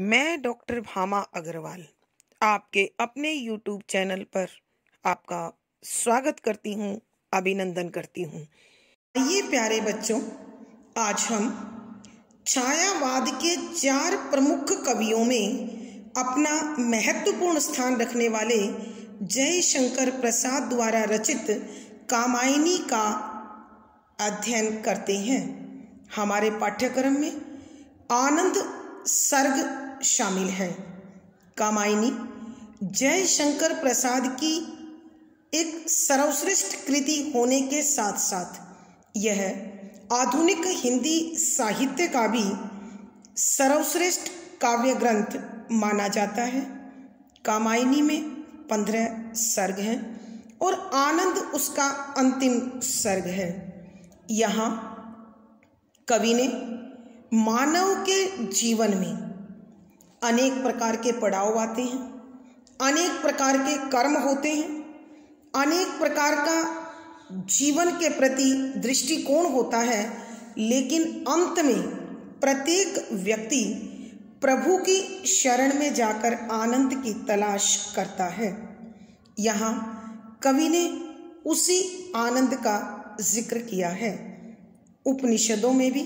मैं डॉक्टर भामा अग्रवाल आपके अपने यूट्यूब चैनल पर आपका स्वागत करती हूँ अभिनंदन करती हूँ आइए प्यारे बच्चों आज हम छायावाद के चार प्रमुख कवियों में अपना महत्वपूर्ण स्थान रखने वाले जयशंकर प्रसाद द्वारा रचित कामायनी का अध्ययन करते हैं हमारे पाठ्यक्रम में आनंद सर्ग शामिल हैं कामायनी जय शंकर प्रसाद की एक सर्वश्रेष्ठ कृति होने के साथ साथ यह आधुनिक हिंदी साहित्य का भी सर्वश्रेष्ठ काव्य ग्रंथ माना जाता है कामायनी में पंद्रह सर्ग हैं और आनंद उसका अंतिम सर्ग है यहाँ कवि ने मानव के जीवन में अनेक प्रकार के पड़ाव आते हैं अनेक प्रकार के कर्म होते हैं अनेक प्रकार का जीवन के प्रति दृष्टिकोण होता है लेकिन अंत में प्रत्येक व्यक्ति प्रभु की शरण में जाकर आनंद की तलाश करता है यहाँ कवि ने उसी आनंद का जिक्र किया है उपनिषदों में भी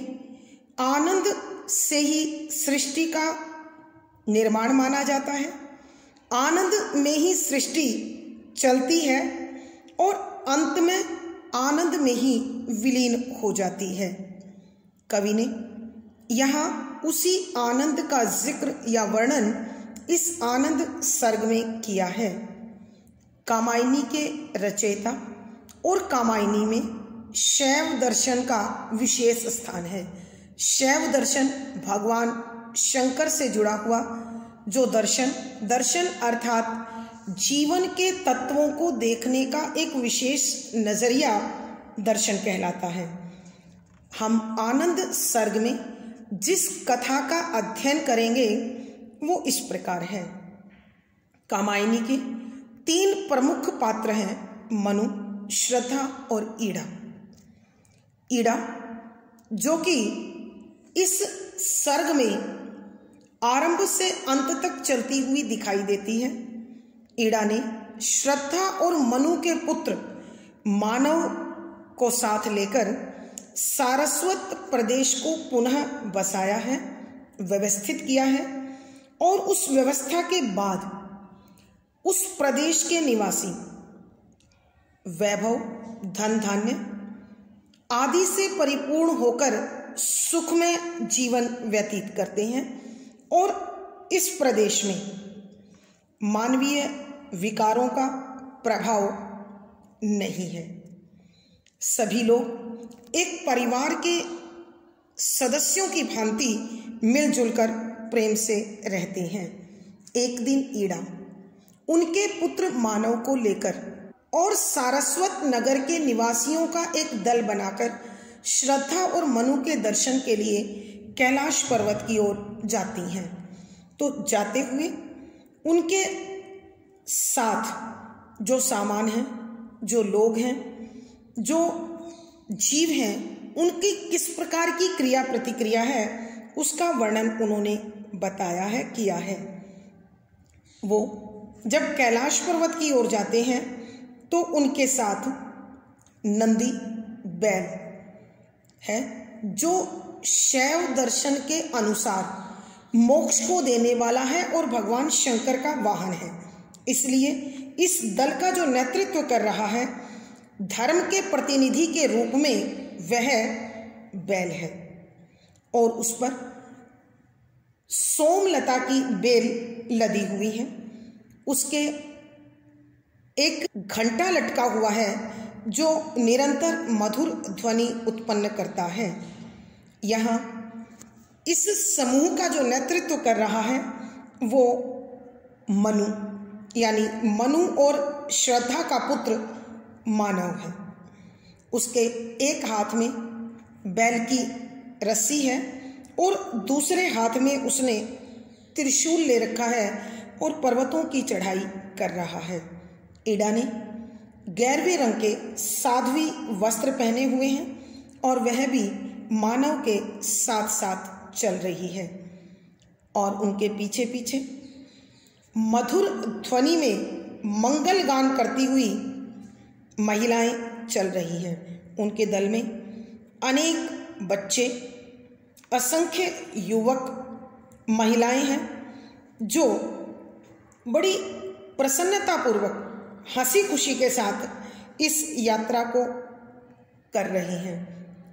आनंद से ही सृष्टि का निर्माण माना जाता है आनंद में ही सृष्टि चलती है और अंत में आनंद में ही विलीन हो जाती है कवि ने यहाँ उसी आनंद का जिक्र या वर्णन इस आनंद सर्ग में किया है कामायनी के रचयिता और कामायनी में शैव दर्शन का विशेष स्थान है शैव दर्शन भगवान शंकर से जुड़ा हुआ जो दर्शन दर्शन अर्थात जीवन के तत्वों को देखने का एक विशेष नज़रिया दर्शन कहलाता है हम आनंद सर्ग में जिस कथा का अध्ययन करेंगे वो इस प्रकार है कामायनी के तीन प्रमुख पात्र हैं मनु श्रद्धा और ईड़ा ईड़ा जो कि इस सर्ग में आरंभ से अंत तक चलती हुई दिखाई देती है ईड़ा ने श्रद्धा और मनु के पुत्र मानव को साथ लेकर सारस्वत प्रदेश को पुनः बसाया है व्यवस्थित किया है और उस व्यवस्था के बाद उस प्रदेश के निवासी वैभव धन धान्य आदि से परिपूर्ण होकर सुख में जीवन व्यतीत करते हैं और इस प्रदेश में मानवीय विकारों का प्रभाव नहीं है सभी लोग एक परिवार के सदस्यों की भांति मिलजुल कर प्रेम से रहते हैं एक दिन ईड़ा उनके पुत्र मानव को लेकर और सारस्वत नगर के निवासियों का एक दल बनाकर श्रद्धा और मनु के दर्शन के लिए कैलाश पर्वत की ओर जाती हैं तो जाते हुए उनके साथ जो सामान हैं जो लोग हैं जो जीव हैं उनकी किस प्रकार की क्रिया प्रतिक्रिया है उसका वर्णन उन्होंने बताया है किया है वो जब कैलाश पर्वत की ओर जाते हैं तो उनके साथ नंदी बैल है जो शैव दर्शन के अनुसार मोक्ष को देने वाला है और भगवान शंकर का वाहन है इसलिए इस दल का जो नेतृत्व कर रहा है धर्म के प्रतिनिधि के रूप में वह बैल है और उस पर सोमलता की बेल लदी हुई है उसके एक घंटा लटका हुआ है जो निरंतर मधुर ध्वनि उत्पन्न करता है यहाँ इस समूह का जो नेतृत्व कर रहा है वो मनु यानी मनु और श्रद्धा का पुत्र मानव है उसके एक हाथ में बैल की रस्सी है और दूसरे हाथ में उसने त्रिशूल ले रखा है और पर्वतों की चढ़ाई कर रहा है ईडा ने गैरवे रंग के साध्वी वस्त्र पहने हुए हैं और वह भी मानव के साथ साथ चल रही है और उनके पीछे पीछे मधुर ध्वनि में मंगल गान करती हुई महिलाएं चल रही हैं उनके दल में अनेक बच्चे असंख्य युवक महिलाएं हैं जो बड़ी प्रसन्नतापूर्वक हंसी खुशी के साथ इस यात्रा को कर रहे हैं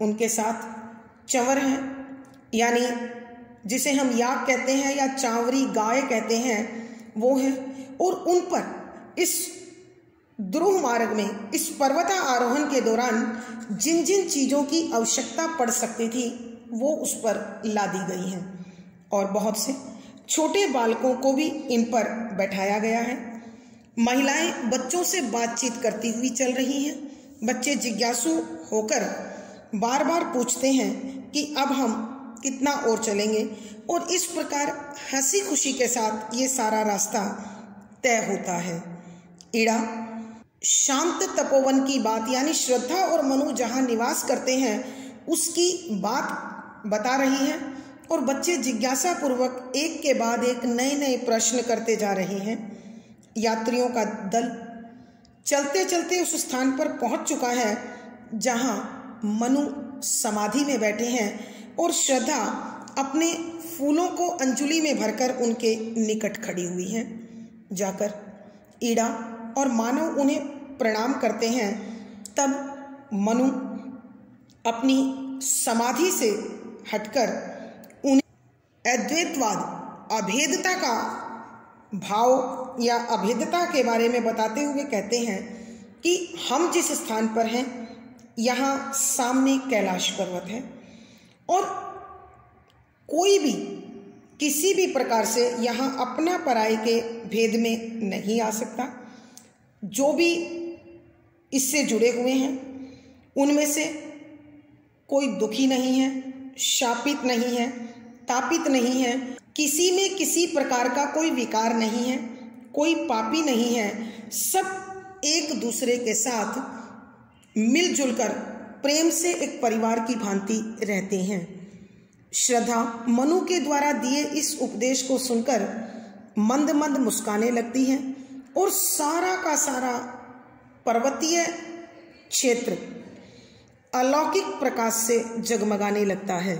उनके साथ चंवर हैं यानी जिसे हम याक कहते हैं या चावरी गाय कहते हैं वो हैं और उन पर इस द्रोह मार्ग में इस पर्वता आरोहण के दौरान जिन जिन चीज़ों की आवश्यकता पड़ सकती थी वो उस पर ला दी गई हैं और बहुत से छोटे बालकों को भी इन पर बैठाया गया है महिलाएं बच्चों से बातचीत करती हुई चल रही हैं बच्चे जिज्ञासु होकर बार बार पूछते हैं कि अब हम कितना और चलेंगे और इस प्रकार हंसी खुशी के साथ ये सारा रास्ता तय होता है ईड़ा शांत तपोवन की बात यानी श्रद्धा और मनु जहाँ निवास करते हैं उसकी बात बता रही हैं और बच्चे जिज्ञासा पूर्वक एक के बाद एक नए नए प्रश्न करते जा रहे हैं यात्रियों का दल चलते चलते उस स्थान पर पहुंच चुका है जहां मनु समाधि में बैठे हैं और श्रद्धा अपने फूलों को अंजुली में भरकर उनके निकट खड़ी हुई हैं जाकर ईड़ा और मानव उन्हें प्रणाम करते हैं तब मनु अपनी समाधि से हटकर उन्हें अद्वैतवाद अभेदता का भाव या अभेदता के बारे में बताते हुए कहते हैं कि हम जिस स्थान पर हैं यहाँ सामने कैलाश पर्वत है और कोई भी किसी भी प्रकार से यहाँ अपना पराई के भेद में नहीं आ सकता जो भी इससे जुड़े हुए हैं उनमें से कोई दुखी नहीं है शापित नहीं है तापित नहीं है किसी में किसी प्रकार का कोई विकार नहीं है कोई पापी नहीं है सब एक दूसरे के साथ मिलजुल कर प्रेम से एक परिवार की भांति रहते हैं श्रद्धा मनु के द्वारा दिए इस उपदेश को सुनकर मंद मंद मुस्काने लगती हैं और सारा का सारा पर्वतीय क्षेत्र अलौकिक प्रकाश से जगमगाने लगता है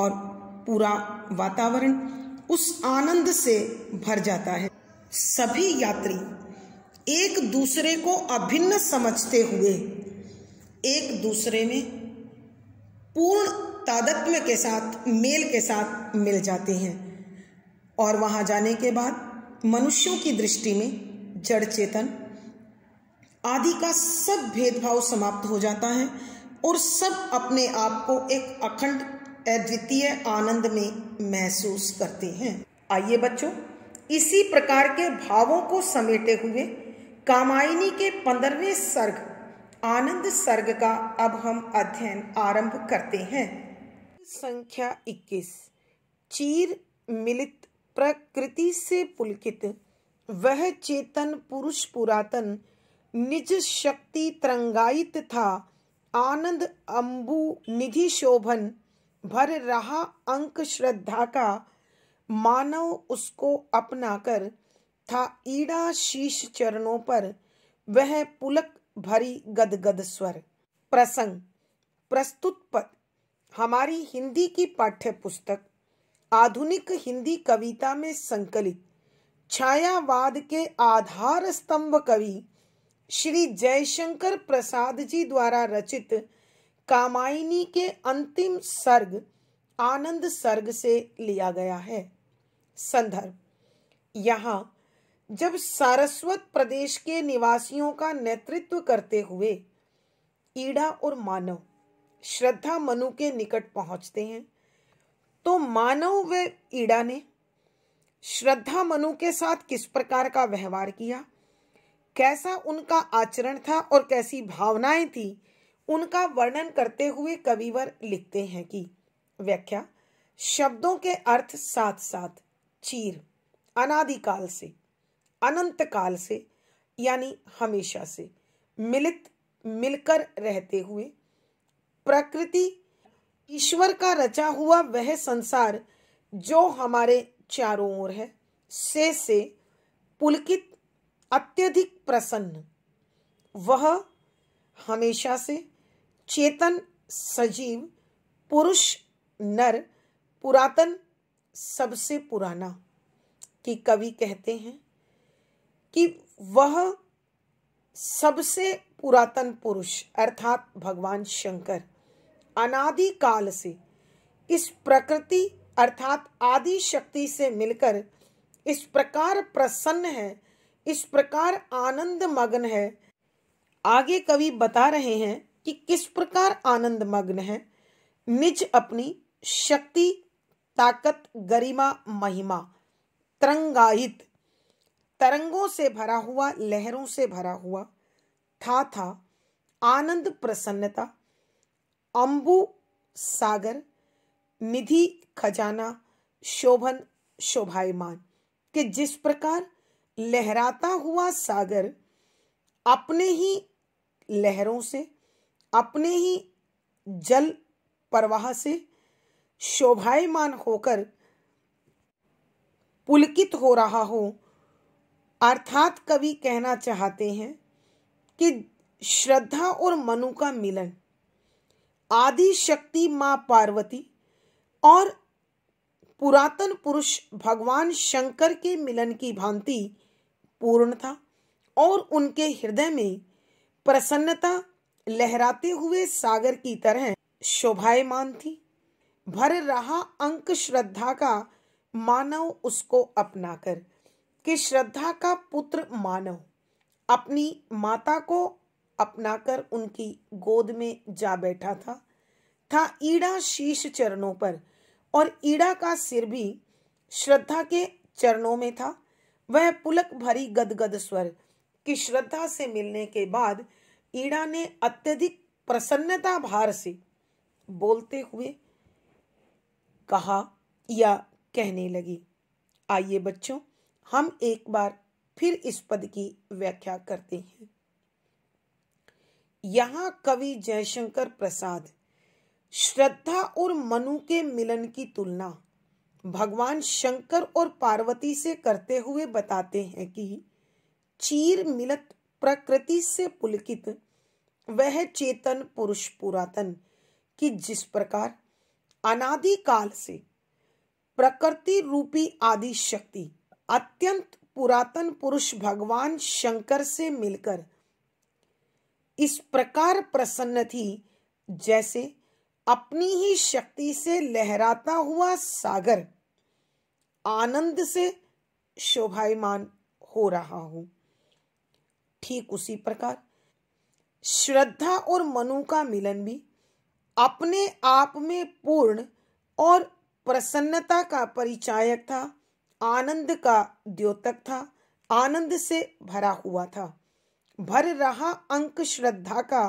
और पूरा वातावरण उस आनंद से भर जाता है सभी यात्री एक दूसरे को अभिन्न समझते हुए एक दूसरे में पूर्ण तादत्म्य के साथ मेल के साथ मिल जाते हैं और वहाँ जाने के बाद मनुष्यों की दृष्टि में जड़ चेतन आदि का सब भेदभाव समाप्त हो जाता है और सब अपने आप को एक अखंड अद्वितीय आनंद में महसूस करते हैं आइए बच्चों इसी प्रकार के भावों को समेटे हुए कामायनी के पंद्रहवें सर्ग आनंद सर्ग का अब हम अध्ययन आरंभ करते हैं संख्या 21 चीर मिलित प्रकृति से पुलकित वह चेतन पुरुष पुरातन निज शक्ति तरंगायित था आनंद अंबु निधि शोभन भर रहा अंक श्रद्धा का मानव उसको अपनाकर था ईड़ा शीश चरणों पर वह पुलक भरी गदगद स्वर प्रसंग प्रस्तुत पद हमारी हिंदी की पाठ्य पुस्तक आधुनिक हिंदी कविता में संकलित छायावाद के आधार स्तंभ कवि श्री जयशंकर प्रसाद जी द्वारा रचित कामायनी के अंतिम सर्ग आनंद सर्ग से लिया गया है संदर्भ यहाँ जब सारस्वत प्रदेश के निवासियों का नेतृत्व करते हुए ईड़ा और मानव श्रद्धा मनु के निकट पहुंचते हैं तो मानव व ईड़ा ने श्रद्धा मनु के साथ किस प्रकार का व्यवहार किया कैसा उनका आचरण था और कैसी भावनाएं थी उनका वर्णन करते हुए कविवर लिखते हैं कि व्याख्या शब्दों के अर्थ साथ साथ चीर अनादिकाल से अनंत काल से यानी हमेशा से मिलित मिलकर रहते हुए प्रकृति ईश्वर का रचा हुआ वह संसार जो हमारे चारों ओर है से से पुलकित अत्यधिक प्रसन्न वह हमेशा से चेतन सजीव पुरुष नर पुरातन सबसे पुराना कि कवि कहते हैं कि वह सबसे पुरातन पुरुष अर्थात भगवान शंकर अनादि काल से इस प्रकृति अर्थात आदि शक्ति से मिलकर इस प्रकार प्रसन्न है इस प्रकार आनंद मग्न है आगे कवि बता रहे हैं कि किस प्रकार आनंद मग्न है निज अपनी शक्ति ताकत गरिमा महिमा तरंगायित तरंगों से भरा हुआ लहरों से भरा हुआ था था आनंद प्रसन्नता अम्बु सागर निधि खजाना शोभन शोभायमान कि जिस प्रकार लहराता हुआ सागर अपने ही लहरों से अपने ही जल प्रवाह से शोभायमान होकर पुलकित हो रहा हो अर्थात कवि कहना चाहते हैं कि श्रद्धा और मनु का मिलन आदि शक्ति माँ पार्वती और पुरातन पुरुष भगवान शंकर के मिलन की भांति पूर्ण था और उनके हृदय में प्रसन्नता लहराते हुए सागर की तरह शोभायमान थी भर रहा अंक श्रद्धा का मानव उसको अपनाकर कि श्रद्धा का पुत्र मानव अपनी माता को अपनाकर उनकी गोद में जा बैठा था था ईड़ा शीश चरणों पर और ईड़ा का सिर भी श्रद्धा के चरणों में था वह पुलक भरी गदगद स्वर की श्रद्धा से मिलने के बाद ईड़ा ने अत्यधिक प्रसन्नता भार से बोलते हुए कहा या कहने लगी आइए बच्चों हम एक बार फिर इस पद की व्याख्या करते हैं यहाँ कवि जयशंकर प्रसाद श्रद्धा और मनु के मिलन की तुलना भगवान शंकर और पार्वती से करते हुए बताते हैं कि चीर मिलत प्रकृति से पुलकित वह चेतन पुरुष पुरातन कि जिस प्रकार अनादि काल से प्रकृति रूपी आदि शक्ति अत्यंत पुरातन पुरुष भगवान शंकर से मिलकर इस प्रकार प्रसन्न थी जैसे अपनी ही शक्ति से लहराता हुआ सागर आनंद से शोभायमान हो रहा हूं ठीक उसी प्रकार श्रद्धा और मनु का मिलन भी अपने आप में पूर्ण और प्रसन्नता का परिचायक था आनंद का द्योतक था आनंद से भरा हुआ था भर रहा अंक श्रद्धा का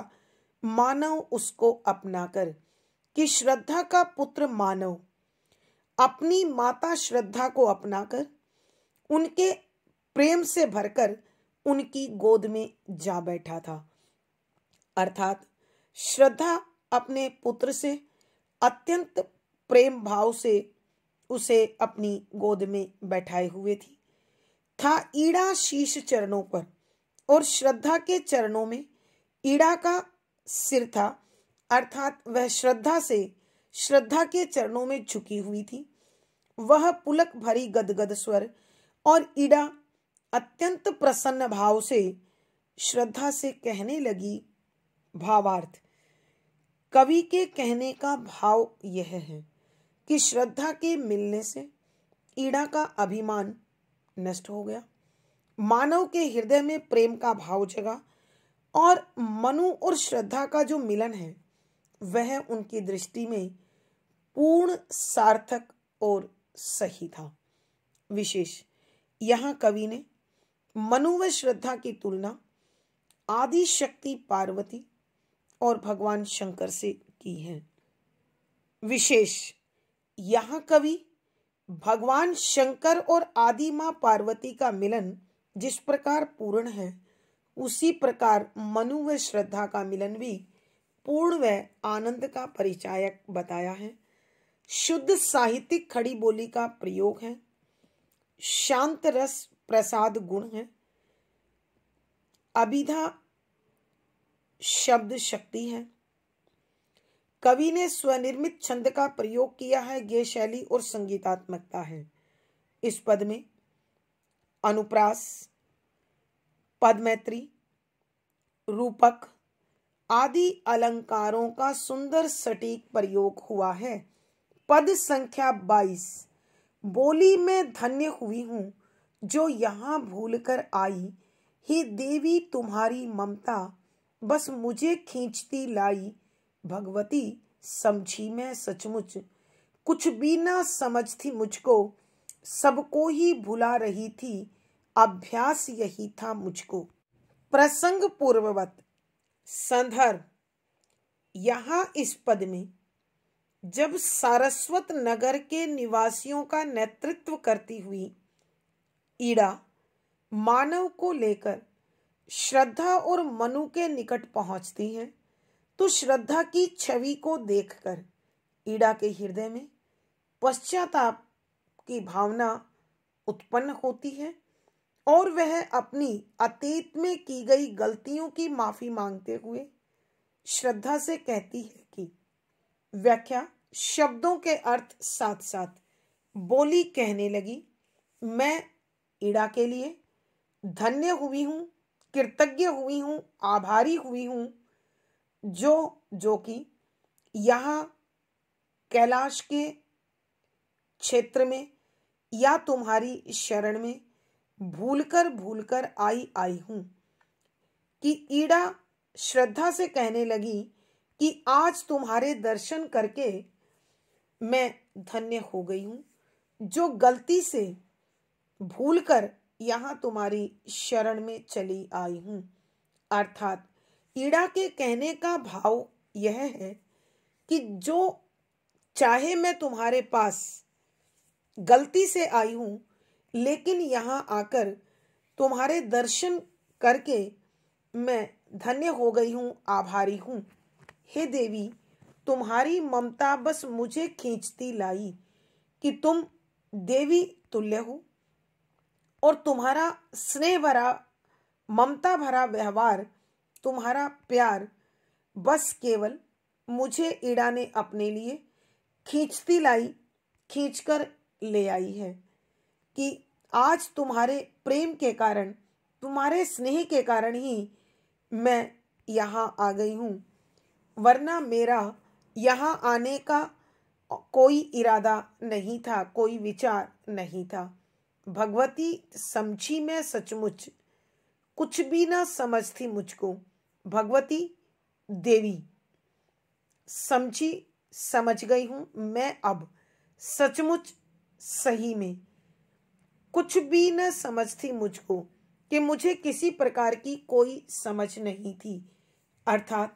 मानव उसको अपनाकर कि श्रद्धा का पुत्र मानव अपनी माता श्रद्धा को अपनाकर उनके प्रेम से भरकर उनकी गोद में जा बैठा था अर्थात श्रद्धा अपने पुत्र से अत्यंत प्रेम भाव से उसे अपनी गोद में बैठाए हुए थी था ईड़ा शीश चरणों पर और श्रद्धा के चरणों में ईड़ा का सिर था अर्थात वह श्रद्धा से श्रद्धा के चरणों में झुकी हुई थी वह पुलक भरी गदगद स्वर और ईड़ा अत्यंत प्रसन्न भाव से श्रद्धा से कहने लगी भावार्थ कवि के कहने का भाव यह है कि श्रद्धा के मिलने से ईड़ा का अभिमान नष्ट हो गया मानव के हृदय में प्रेम का भाव जगा और मनु और श्रद्धा का जो मिलन है वह उनकी दृष्टि में पूर्ण सार्थक और सही था विशेष यहाँ कवि ने मनु व श्रद्धा की तुलना आदि शक्ति पार्वती और भगवान शंकर से की है विशेष यहाँ कवि भगवान शंकर और आदि माँ पार्वती का मिलन जिस प्रकार पूर्ण है उसी प्रकार मनु व श्रद्धा का मिलन भी पूर्ण व आनंद का परिचायक बताया है शुद्ध साहित्यिक खड़ी बोली का प्रयोग है शांत रस प्रसाद गुण है अभिधा शब्द शक्ति है कवि ने स्वनिर्मित छंद का प्रयोग किया है यह शैली और संगीतात्मकता है इस पद में अनुप्रास पदमैत्री रूपक आदि अलंकारों का सुंदर सटीक प्रयोग हुआ है पद संख्या बाईस बोली में धन्य हुई हूँ जो यहाँ भूल कर आई ही देवी तुम्हारी ममता बस मुझे खींचती लाई भगवती समझी मैं सचमुच कुछ भी ना समझ थी मुझको सबको ही भुला रही थी अभ्यास यही था मुझको प्रसंग पूर्ववत संधर यहाँ इस पद में जब सारस्वत नगर के निवासियों का नेतृत्व करती हुई ईड़ा मानव को लेकर श्रद्धा और मनु के निकट पहुंचती हैं तो श्रद्धा की छवि को देखकर ईड़ा के हृदय में पश्चाताप की भावना उत्पन्न होती है और वह अपनी अतीत में की गई गलतियों की माफी मांगते हुए श्रद्धा से कहती है कि व्याख्या शब्दों के अर्थ साथ साथ बोली कहने लगी मैं ईड़ा के लिए धन्य हुई हूँ कृतज्ञ हुई हूँ आभारी हुई हूँ जो जो कि यहाँ कैलाश के क्षेत्र में या तुम्हारी शरण में भूलकर भूलकर आई आई हूँ कि ईड़ा श्रद्धा से कहने लगी कि आज तुम्हारे दर्शन करके मैं धन्य हो गई हूँ जो गलती से भूलकर यहाँ तुम्हारी शरण में चली आई हूं अर्थात ईड़ा के कहने का भाव यह है कि जो चाहे मैं तुम्हारे पास गलती से आई हूँ लेकिन यहाँ आकर तुम्हारे दर्शन करके मैं धन्य हो गई हूँ आभारी हूँ हे देवी तुम्हारी ममता बस मुझे खींचती लाई कि तुम देवी तुल्य हो और तुम्हारा स्नेह भरा ममता भरा व्यवहार तुम्हारा प्यार बस केवल मुझे ईड़ा ने अपने लिए खींचती लाई खींचकर ले आई है कि आज तुम्हारे प्रेम के कारण तुम्हारे स्नेह के कारण ही मैं यहाँ आ गई हूँ वरना मेरा यहाँ आने का कोई इरादा नहीं था कोई विचार नहीं था भगवती समझी मैं सचमुच कुछ भी ना समझती मुझको भगवती देवी समझी समझ गई हूँ मैं अब सचमुच सही में कुछ भी न समझ थी मुझको कि मुझे किसी प्रकार की कोई समझ नहीं थी अर्थात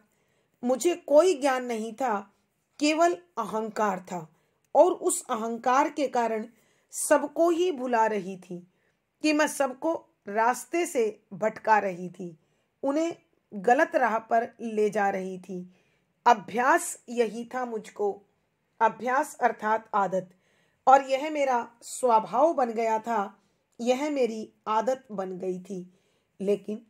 मुझे कोई ज्ञान नहीं था केवल अहंकार था और उस अहंकार के कारण सबको ही भुला रही थी कि मैं सबको रास्ते से भटका रही थी उन्हें गलत राह पर ले जा रही थी अभ्यास यही था मुझको अभ्यास अर्थात आदत और यह मेरा स्वभाव बन गया था यह मेरी आदत बन गई थी लेकिन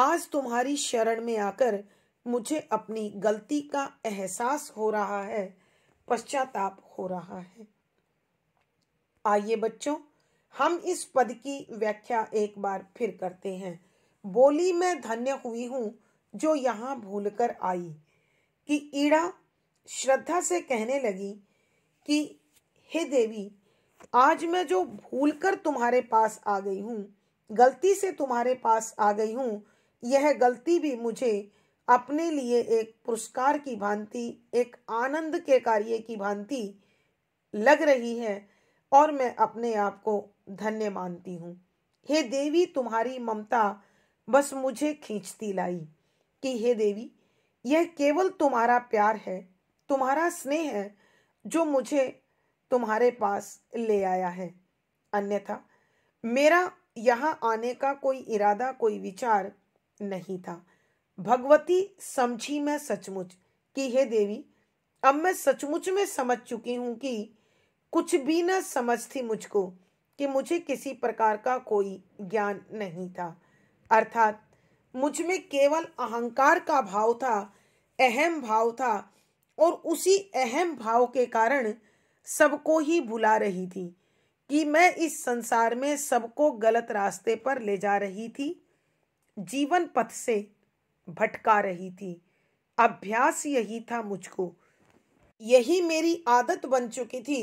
आज तुम्हारी शरण में आकर मुझे अपनी गलती का एहसास हो रहा है पश्चाताप हो रहा है आइए बच्चों हम इस पद की व्याख्या एक बार फिर करते हैं बोली मैं धन्य हुई हूँ जो यहाँ भूल कर आई कि ईड़ा श्रद्धा से कहने लगी कि हे देवी आज मैं जो भूल कर तुम्हारे पास आ गई हूँ गलती से तुम्हारे पास आ गई हूँ यह गलती भी मुझे अपने लिए एक पुरस्कार की भांति एक आनंद के कार्य की भांति लग रही है और मैं अपने आप को धन्य मानती हूँ हे देवी तुम्हारी ममता बस मुझे खींचती लाई कि हे देवी यह केवल तुम्हारा प्यार है तुम्हारा स्नेह है जो मुझे तुम्हारे पास ले आया है अन्यथा मेरा यहाँ आने का कोई इरादा कोई विचार नहीं था भगवती समझी मैं सचमुच कि हे देवी अब मैं सचमुच में समझ चुकी हूँ कि कुछ भी न समझती मुझको कि मुझे किसी प्रकार का कोई ज्ञान नहीं था अर्थात मुझ में केवल अहंकार का भाव था अहम भाव था और उसी अहम भाव के कारण सबको ही भुला रही थी कि मैं इस संसार में सबको गलत रास्ते पर ले जा रही थी जीवन पथ से भटका रही थी अभ्यास यही था मुझको यही मेरी आदत बन चुकी थी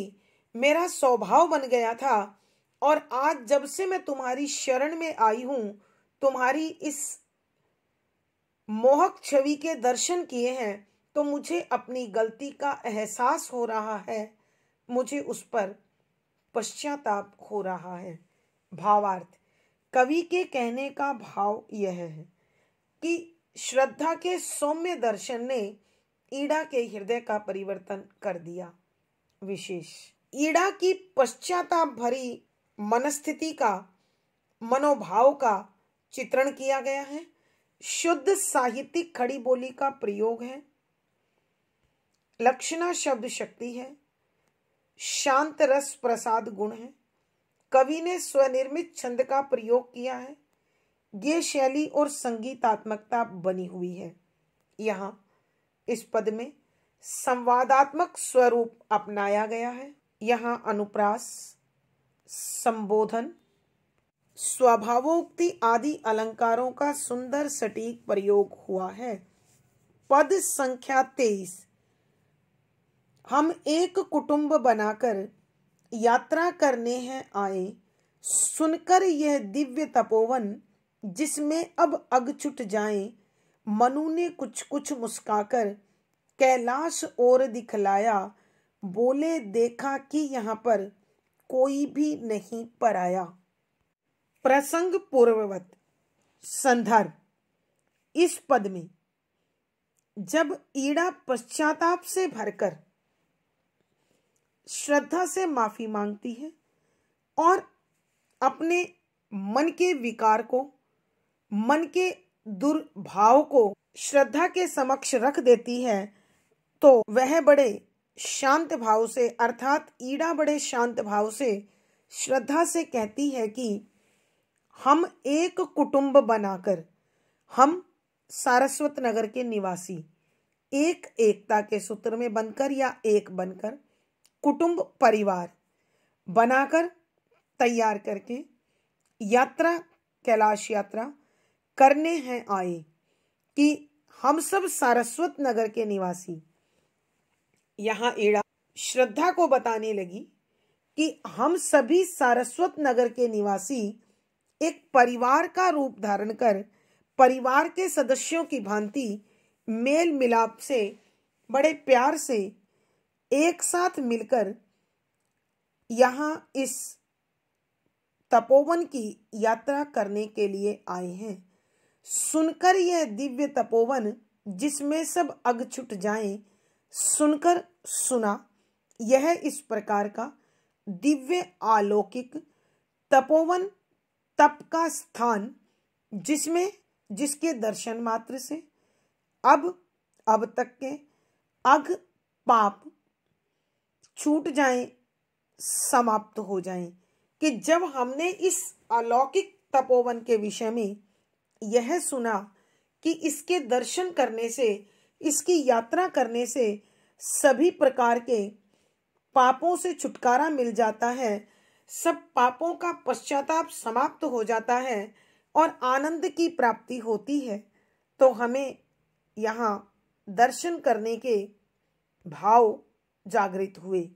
मेरा स्वभाव बन गया था और आज जब से मैं तुम्हारी शरण में आई हूँ तुम्हारी इस मोहक छवि के दर्शन किए हैं तो मुझे अपनी गलती का एहसास हो रहा है मुझे उस पर पश्चाताप हो रहा है भावार्थ कवि के कहने का भाव यह है कि श्रद्धा के सौम्य दर्शन ने ईड़ा के हृदय का परिवर्तन कर दिया विशेष ईड़ा की पश्चाताप भरी मनस्थिति का मनोभाव का चित्रण किया गया है शुद्ध साहित्यिक खड़ी बोली का प्रयोग है लक्षणा शब्द शक्ति है शांत रस प्रसाद गुण है कवि ने स्वनिर्मित छंद का प्रयोग किया है ये शैली और संगीतात्मकता बनी हुई है यहाँ इस पद में संवादात्मक स्वरूप अपनाया गया है यहाँ अनुप्रास संबोधन स्वभावोक्ति आदि अलंकारों का सुंदर सटीक प्रयोग हुआ है पद संख्या तेईस हम एक कुटुंब बनाकर यात्रा करने हैं आए सुनकर यह दिव्य तपोवन जिसमें अब अग छुट जाए मनु ने कुछ कुछ मुस्काकर कैलाश और दिखलाया बोले देखा कि यहाँ पर कोई भी नहीं पराया प्रसंग पूर्ववत संदर्भ इस पद में जब ईड़ा पश्चाताप से भरकर श्रद्धा से माफी मांगती है और अपने मन के विकार को मन के दुर्भाव को श्रद्धा के समक्ष रख देती है तो वह बड़े शांत भाव से अर्थात ईड़ा बड़े शांत भाव से श्रद्धा से कहती है कि हम एक कुटुंब बनाकर हम सारस्वत नगर के निवासी एक एकता के सूत्र में बनकर या एक बनकर कुटुंब परिवार बनाकर तैयार करके यात्रा कैलाश यात्रा करने हैं आए कि हम सब सारस्वत नगर के निवासी यहाँ एड़ा श्रद्धा को बताने लगी कि हम सभी सारस्वत नगर के निवासी एक परिवार का रूप धारण कर परिवार के सदस्यों की भांति मेल मिलाप से बड़े प्यार से एक साथ मिलकर यहाँ इस तपोवन की यात्रा करने के लिए आए हैं सुनकर यह दिव्य तपोवन जिसमें सब अग छुट जाए सुनकर सुना यह इस प्रकार का दिव्य आलौकिक तपोवन तप का स्थान जिसमें जिसके दर्शन मात्र से अब अब तक के अघ पाप छूट जाएं समाप्त हो जाएं कि जब हमने इस अलौकिक तपोवन के विषय में यह सुना कि इसके दर्शन करने से इसकी यात्रा करने से सभी प्रकार के पापों से छुटकारा मिल जाता है सब पापों का पश्चाताप समाप्त हो जाता है और आनंद की प्राप्ति होती है तो हमें यहाँ दर्शन करने के भाव जागृत हुए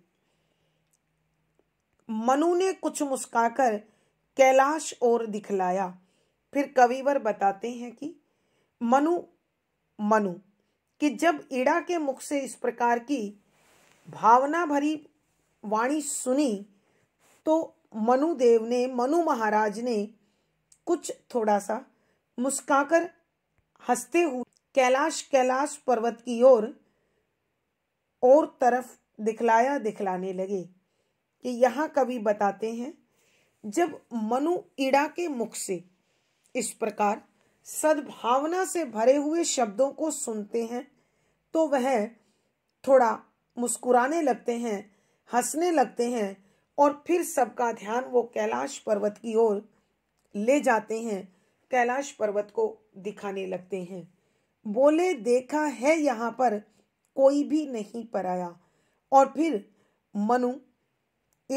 मनु ने कुछ मुस्काकर कैलाश और दिखलाया फिर कविवर बताते हैं कि मनु मनु कि जब ईड़ा के मुख से इस प्रकार की भावना भरी वाणी सुनी तो मनुदेव ने मनु महाराज ने कुछ थोड़ा सा मुस्काकर हंसते हुए कैलाश कैलाश पर्वत की ओर और, और तरफ दिखलाया दिखलाने लगे कि यहाँ कवि बताते हैं जब मनु ईड़ा के मुख से इस प्रकार सद्भावना से भरे हुए शब्दों को सुनते हैं तो वह थोड़ा मुस्कुराने लगते हैं हंसने लगते हैं और फिर सबका ध्यान वो कैलाश पर्वत की ओर ले जाते हैं कैलाश पर्वत को दिखाने लगते हैं बोले देखा है यहाँ पर कोई भी नहीं पराया और फिर मनु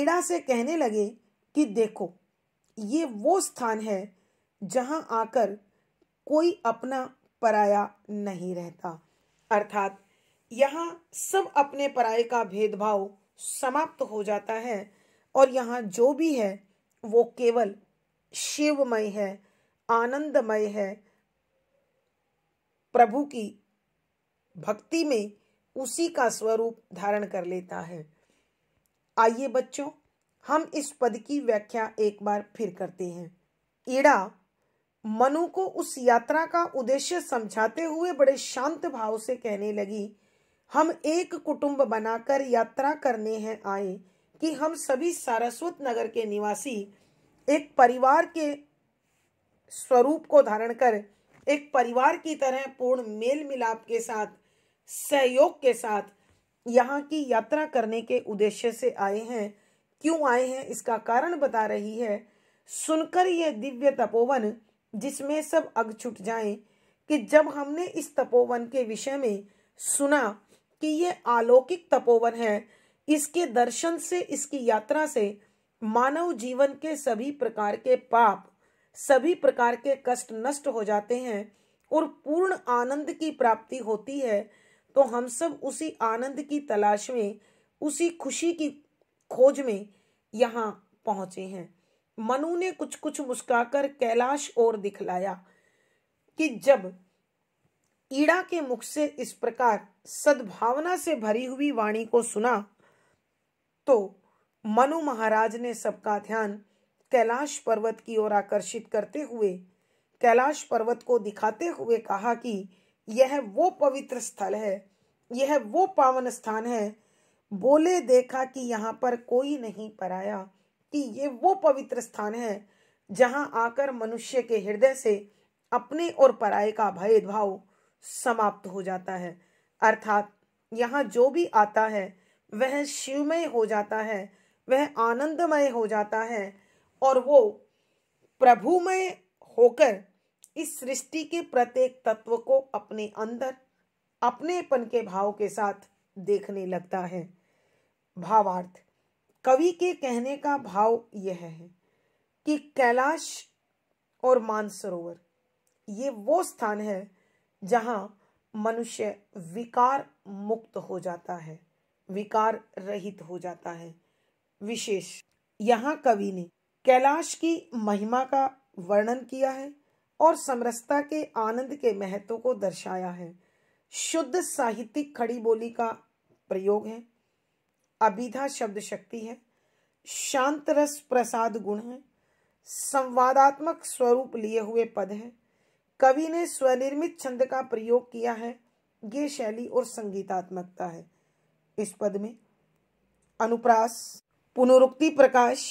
ईड़ा से कहने लगे कि देखो ये वो स्थान है जहाँ आकर कोई अपना पराया नहीं रहता अर्थात यहाँ सब अपने पराये का भेदभाव समाप्त हो जाता है और यहाँ जो भी है वो केवल शिवमय है आनंदमय है प्रभु की भक्ति में उसी का स्वरूप धारण कर लेता है आइए बच्चों हम इस पद की व्याख्या एक बार फिर करते हैं ईड़ा मनु को उस यात्रा का उद्देश्य समझाते हुए बड़े शांत भाव से कहने लगी हम एक कुटुंब बनाकर यात्रा करने हैं आए कि हम सभी सारस्वत नगर के निवासी एक परिवार के स्वरूप को धारण कर एक परिवार की तरह पूर्ण मेल मिलाप के साथ सहयोग के साथ यहाँ की यात्रा करने के उद्देश्य से आए हैं क्यों आए हैं इसका कारण बता रही है सुनकर यह दिव्य तपोवन जिसमें सब अग छुट जाएं कि जब हमने इस तपोवन के विषय में सुना कि यह अलौकिक तपोवन है इसके दर्शन से इसकी यात्रा से मानव जीवन के सभी प्रकार के पाप सभी प्रकार के कष्ट नष्ट हो जाते हैं और पूर्ण आनंद की प्राप्ति होती है तो हम सब उसी आनंद की तलाश में उसी खुशी की खोज में यहाँ पहुंचे हैं मनु ने कुछ कुछ मुस्काकर कैलाश और दिखलाया कि जब ईड़ा के मुख से इस प्रकार सद्भावना से भरी हुई वाणी को सुना तो मनु महाराज ने सबका ध्यान कैलाश पर्वत की ओर आकर्षित करते हुए कैलाश पर्वत को दिखाते हुए कहा कि यह वो पवित्र स्थल है यह वो पावन स्थान है बोले देखा कि यहाँ पर कोई नहीं पराया कि ये वो पवित्र स्थान है जहाँ आकर मनुष्य के हृदय से अपने और पराये का भेदभाव समाप्त हो जाता है अर्थात यहाँ जो भी आता है वह शिवमय हो जाता है वह आनंदमय हो जाता है और वो प्रभुमय होकर इस सृष्टि के प्रत्येक तत्व को अपने अंदर अपनेपन के भाव के साथ देखने लगता है भावार्थ कवि के कहने का भाव यह है कि कैलाश और मानसरोवर ये वो स्थान है जहाँ मनुष्य विकार मुक्त हो जाता है विकार रहित हो जाता है विशेष यहाँ कवि ने कैलाश की महिमा का वर्णन किया है और समरसता के आनंद के महत्व को दर्शाया है शुद्ध साहित्यिक खड़ी बोली का प्रयोग है अभिधा शब्द शक्ति है शांत रस प्रसाद गुण है संवादात्मक स्वरूप लिए हुए पद है कवि ने स्वनिर्मित छंद का प्रयोग किया है ये शैली और संगीतात्मकता है इस पद में अनुप्रास पुनरुक्ति प्रकाश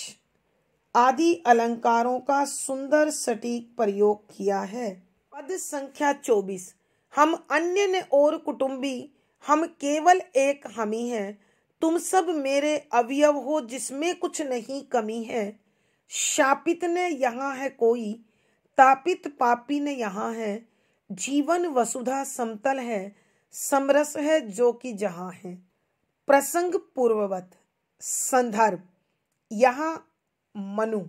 आदि अलंकारों का सुंदर सटीक प्रयोग किया है पद संख्या चौबीस हम अन्य ने और कुटुंबी हम केवल एक हम ही हैं तुम सब मेरे अवयव हो जिसमें कुछ नहीं कमी है शापित ने यहाँ है कोई तापित पापी ने यहाँ है जीवन वसुधा समतल है समरस है जो कि जहाँ है प्रसंग पूर्ववत संदर्भ यहाँ मनु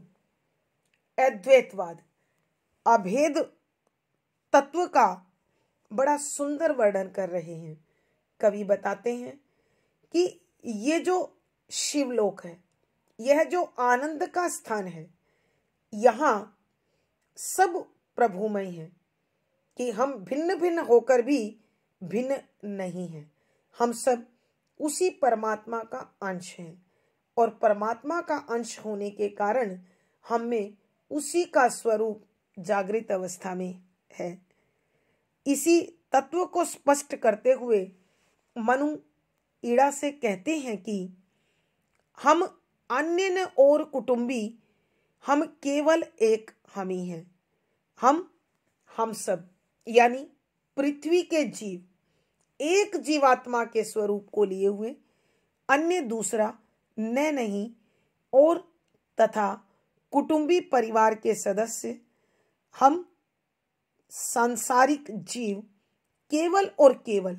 अद्वैतवाद अभेद तत्व का बड़ा सुंदर वर्णन कर रहे हैं कवि बताते हैं कि ये जो शिवलोक है यह जो आनंद का स्थान है यहाँ सब प्रभुमय है कि हम भिन्न भिन्न होकर भी भिन्न नहीं हैं हम सब उसी परमात्मा का अंश हैं और परमात्मा का अंश होने के कारण हम में उसी का स्वरूप जागृत अवस्था में है इसी तत्व को स्पष्ट करते हुए मनु ईड़ा से कहते हैं कि हम अन्य न और कुटुंबी हम केवल एक हम ही हैं हम हम सब यानी पृथ्वी के जीव एक जीवात्मा के स्वरूप को लिए हुए अन्य दूसरा न नहीं और तथा कुटुंबी परिवार के सदस्य हम सांसारिक जीव केवल और केवल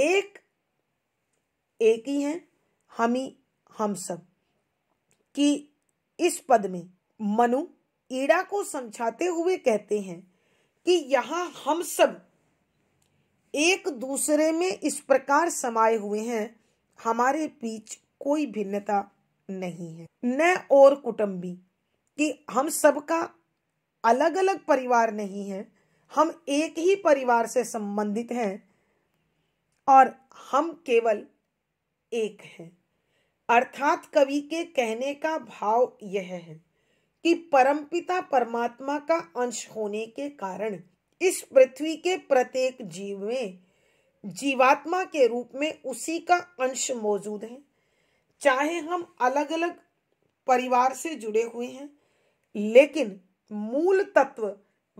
एक एक ही हैं हम ही हम सब कि इस पद में मनु ईड़ा को समझाते हुए कहते हैं कि यहाँ हम सब एक दूसरे में इस प्रकार समाये हुए हैं हमारे बीच कोई भिन्नता नहीं है न और कुटुंबी कि हम सबका अलग अलग परिवार नहीं है हम एक ही परिवार से संबंधित हैं और हम केवल एक हैं अर्थात कवि के कहने का भाव यह है कि परमपिता परमात्मा का अंश होने के कारण इस पृथ्वी के प्रत्येक जीव में जीवात्मा के रूप में उसी का अंश मौजूद है चाहे हम अलग अलग परिवार से जुड़े हुए हैं लेकिन मूल तत्व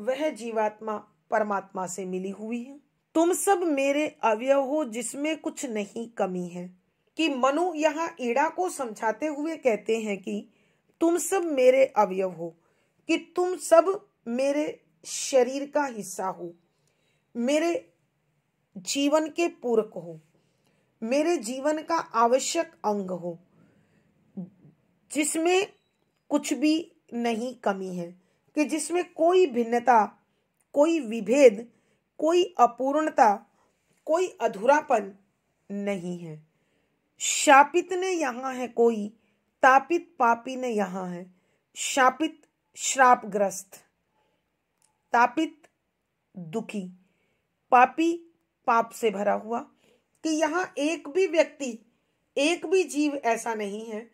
वह जीवात्मा परमात्मा से मिली हुई है तुम सब मेरे अवयव हो जिसमें कुछ नहीं कमी है कि मनु यहाँ ईड़ा को समझाते हुए कहते हैं कि तुम सब मेरे अवयव हो कि तुम सब मेरे शरीर का हिस्सा हो मेरे जीवन के पूरक हो मेरे जीवन का आवश्यक अंग हो जिसमें कुछ भी नहीं कमी है कि जिसमें कोई भिन्नता कोई विभेद कोई अपूर्णता कोई अधूरापन नहीं है शापित ने यहाँ है कोई तापित पापी ने यहाँ है शापित श्रापग्रस्त तापित दुखी पापी पाप से भरा हुआ कि यहाँ एक भी व्यक्ति एक भी जीव ऐसा नहीं है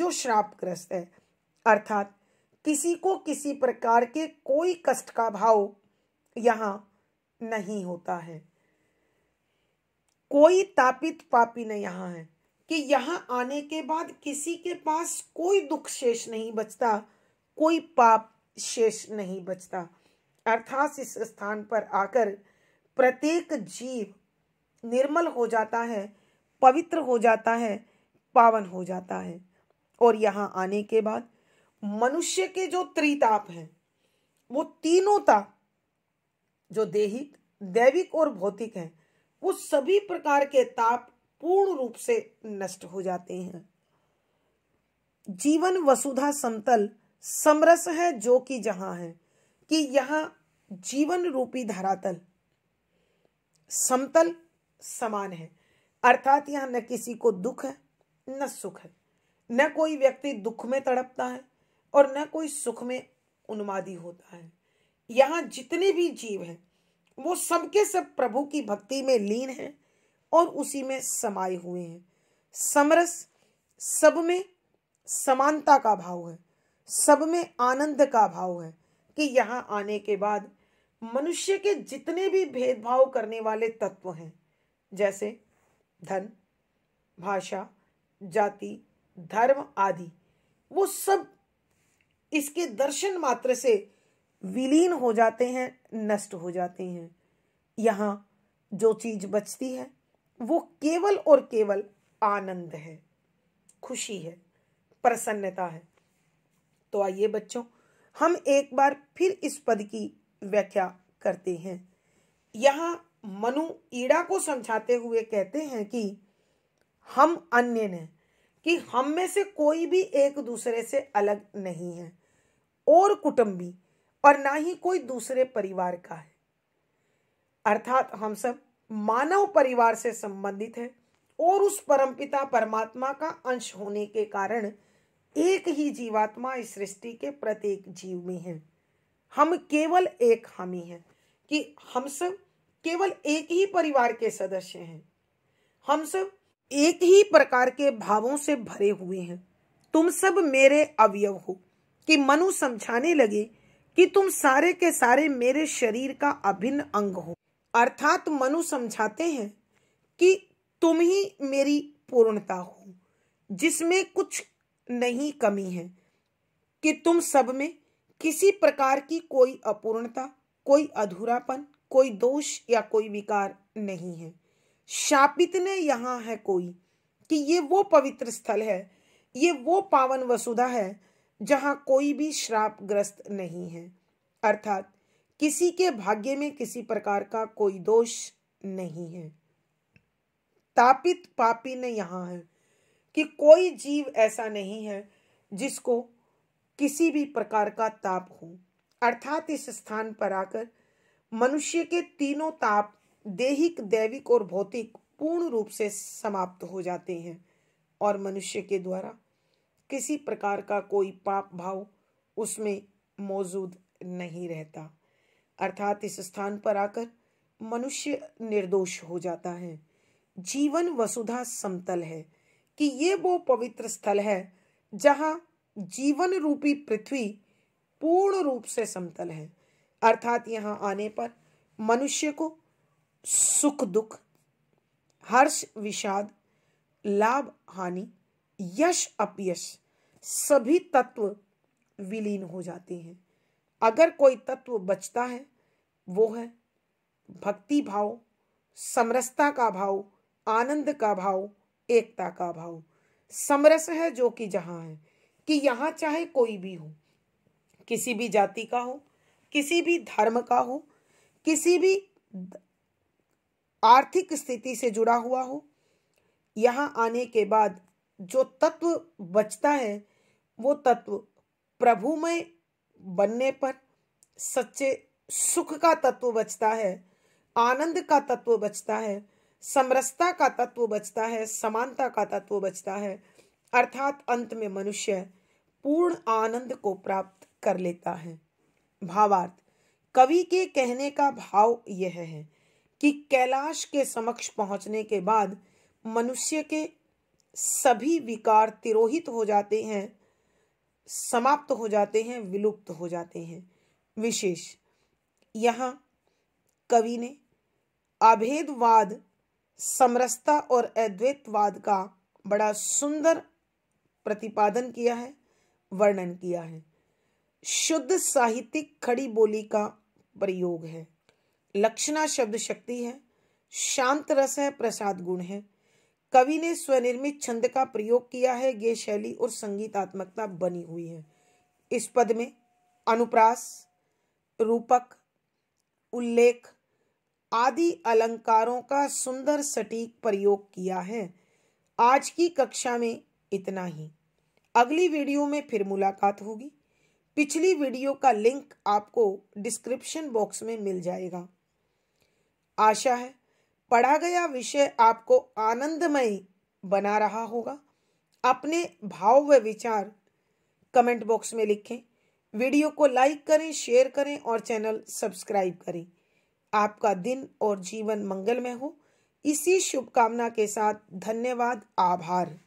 जो श्रापग्रस्त है अर्थात किसी को किसी प्रकार के कोई कष्ट का भाव यहाँ नहीं होता है कोई तापित पापी न यहाँ है कि यहाँ आने के बाद किसी के पास कोई दुख शेष नहीं बचता कोई पाप शेष नहीं बचता अर्थात इस स्थान पर आकर प्रत्येक जीव निर्मल हो जाता है पवित्र हो जाता है पावन हो जाता है और यहाँ आने के बाद मनुष्य के जो त्रिताप हैं वो तीनों ताप जो देहिक दैविक और भौतिक हैं वो सभी प्रकार के ताप पूर्ण रूप से नष्ट हो जाते हैं जीवन वसुधा समतल समरस है जो कि जहां है कि यहाँ जीवन रूपी धरातल समतल समान है अर्थात यहाँ न किसी को दुख है न सुख है न कोई व्यक्ति दुख में तड़पता है और न कोई सुख में उन्मादी होता है यहाँ जितने भी जीव हैं वो सबके सब प्रभु की भक्ति में लीन हैं और उसी में समाये हुए हैं समरस सब में समानता का भाव है सब में आनंद का भाव है कि यहाँ आने के बाद मनुष्य के जितने भी भेदभाव करने वाले तत्व हैं जैसे धन भाषा जाति धर्म आदि वो सब इसके दर्शन मात्र से विलीन हो जाते हैं नष्ट हो जाते हैं यहाँ जो चीज बचती है वो केवल और केवल आनंद है खुशी है प्रसन्नता है तो आइए बच्चों हम एक बार फिर इस पद की व्याख्या करते हैं यहाँ मनु ईड़ा को समझाते हुए कहते हैं कि हम अन्य ने कि हम में से कोई भी एक दूसरे से अलग नहीं है और कुटुंबी और ना ही कोई दूसरे परिवार का है अर्थात हम सब मानव परिवार से संबंधित है और उस परमपिता परमात्मा का अंश होने के कारण एक ही जीवात्मा इस सृष्टि के प्रत्येक जीव में है हम केवल एक हम ही हैं कि हम सब केवल एक ही परिवार के सदस्य हैं हम सब एक ही प्रकार के भावों से भरे हुए हैं तुम सब मेरे अवयव हो कि मनु समझाने लगे कि तुम सारे के सारे मेरे शरीर का अभिन्न अंग हो अर्थात मनु समझाते हैं कि तुम ही मेरी पूर्णता हो जिसमें कुछ नहीं कमी है कि तुम सब में किसी प्रकार की कोई अपूर्णता कोई अधूरापन कोई दोष या कोई विकार नहीं है शापित ने यहाँ है कोई कि ये वो पवित्र स्थल है ये वो पावन वसुधा है जहाँ कोई भी श्रापग्रस्त नहीं है अर्थात किसी के भाग्य में किसी प्रकार का कोई दोष नहीं है तापित पापी ने यहाँ है कि कोई जीव ऐसा नहीं है जिसको किसी भी प्रकार का ताप हो अर्थात इस स्थान पर आकर मनुष्य के तीनों ताप देहिक दैविक और भौतिक पूर्ण रूप से समाप्त हो जाते हैं और मनुष्य के द्वारा किसी प्रकार का कोई पाप भाव उसमें मौजूद नहीं रहता अर्थात इस स्थान पर आकर मनुष्य निर्दोष हो जाता है जीवन वसुधा समतल है कि ये वो पवित्र स्थल है जहाँ जीवन रूपी पृथ्वी पूर्ण रूप से समतल है अर्थात यहाँ आने पर मनुष्य को सुख दुख हर्ष विषाद लाभ हानि यश अपयश सभी तत्व विलीन हो जाते हैं अगर कोई तत्व बचता है वो है भक्ति भाव समरसता का भाव आनंद का भाव एकता का भाव समरस है जो कि जहाँ है कि यहाँ चाहे कोई भी हो किसी भी जाति का हो किसी भी धर्म का हो किसी भी आर्थिक स्थिति से जुड़ा हुआ हो यहाँ आने के बाद जो तत्व बचता है वो तत्व प्रभु में बनने पर सच्चे सुख का तत्व बचता है आनंद का तत्व बचता है समरसता का तत्व बचता है समानता का तत्व बचता है अर्थात अंत में मनुष्य पूर्ण आनंद को प्राप्त कर लेता है भावार्थ कवि के कहने का भाव यह है कि कैलाश के समक्ष पहुंचने के बाद मनुष्य के सभी विकार तिरोहित हो जाते हैं समाप्त हो जाते हैं विलुप्त हो जाते हैं विशेष यहाँ कवि ने अभेदवाद समरसता और अद्वैतवाद का बड़ा सुंदर प्रतिपादन किया है वर्णन किया है शुद्ध साहित्यिक खड़ी बोली का प्रयोग है लक्षणा शब्द शक्ति है शांत रस है प्रसाद गुण है कवि ने स्वनिर्मित छंद का प्रयोग किया है ये शैली और संगीतात्मकता बनी हुई है इस पद में अनुप्रास रूपक उल्लेख आदि अलंकारों का सुंदर सटीक प्रयोग किया है आज की कक्षा में इतना ही अगली वीडियो में फिर मुलाकात होगी पिछली वीडियो का लिंक आपको डिस्क्रिप्शन बॉक्स में मिल जाएगा आशा है पढ़ा गया विषय आपको आनंदमय बना रहा होगा अपने भाव व विचार कमेंट बॉक्स में लिखें वीडियो को लाइक करें शेयर करें और चैनल सब्सक्राइब करें आपका दिन और जीवन मंगलमय हो इसी शुभकामना के साथ धन्यवाद आभार